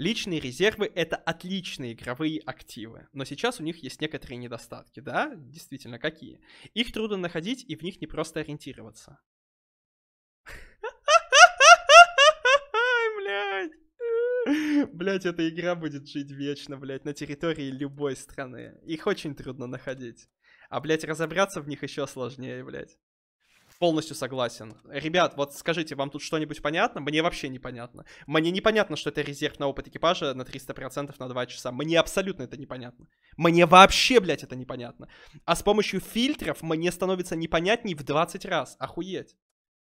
Личные резервы — это отличные игровые активы, но сейчас у них есть некоторые недостатки, да? Действительно, какие? Их трудно находить, и в них не просто ориентироваться. Блять, эта игра будет жить вечно, блять, на территории любой страны. Их очень трудно находить. А, блять, разобраться в них еще сложнее, блять. Полностью согласен. Ребят, вот скажите, вам тут что-нибудь понятно? Мне вообще непонятно. Мне непонятно, что это резерв на опыт экипажа на 300% на 2 часа. Мне абсолютно это непонятно. Мне вообще, блядь, это непонятно. А с помощью фильтров мне становится непонятней в 20 раз. Охуеть.